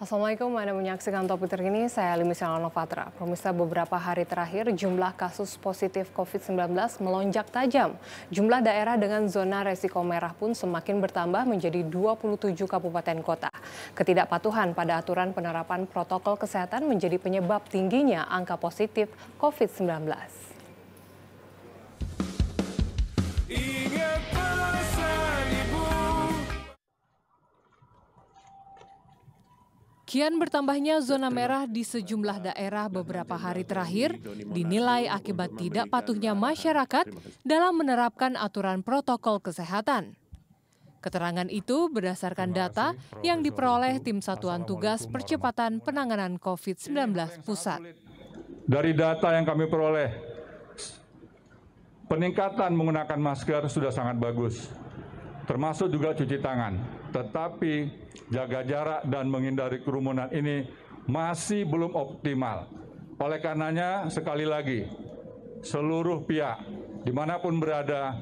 Assalamualaikum, Anda menyaksikan topik terkini, saya Limis Novatra. Pemirsa beberapa hari terakhir jumlah kasus positif COVID-19 melonjak tajam. Jumlah daerah dengan zona resiko merah pun semakin bertambah menjadi 27 kabupaten kota. Ketidakpatuhan pada aturan penerapan protokol kesehatan menjadi penyebab tingginya angka positif COVID-19. Kian bertambahnya zona merah di sejumlah daerah beberapa hari terakhir dinilai akibat tidak patuhnya masyarakat dalam menerapkan aturan protokol kesehatan. Keterangan itu berdasarkan data yang diperoleh tim Satuan Tugas Percepatan Penanganan COVID-19 Pusat. Dari data yang kami peroleh, peningkatan menggunakan masker sudah sangat bagus termasuk juga cuci tangan. Tetapi jaga jarak dan menghindari kerumunan ini masih belum optimal. Oleh karenanya, sekali lagi, seluruh pihak dimanapun berada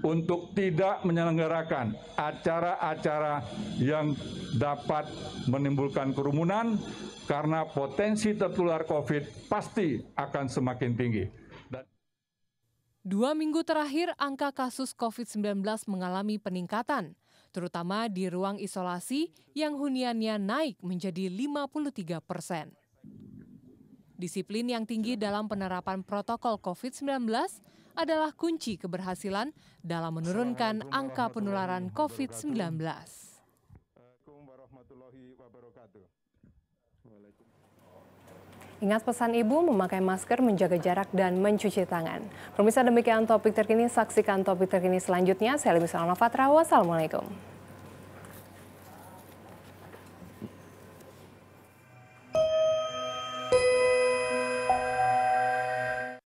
untuk tidak menyelenggarakan acara-acara yang dapat menimbulkan kerumunan karena potensi tertular COVID pasti akan semakin tinggi. Dua minggu terakhir, angka kasus COVID-19 mengalami peningkatan, terutama di ruang isolasi yang huniannya naik menjadi 53 persen. Disiplin yang tinggi dalam penerapan protokol COVID-19 adalah kunci keberhasilan dalam menurunkan angka penularan COVID-19. Ingat pesan ibu memakai masker, menjaga jarak, dan mencuci tangan. Pemirsa demikian topik terkini, saksikan topik terkini selanjutnya. Saya Lebih Salam Fatra, wassalamualaikum.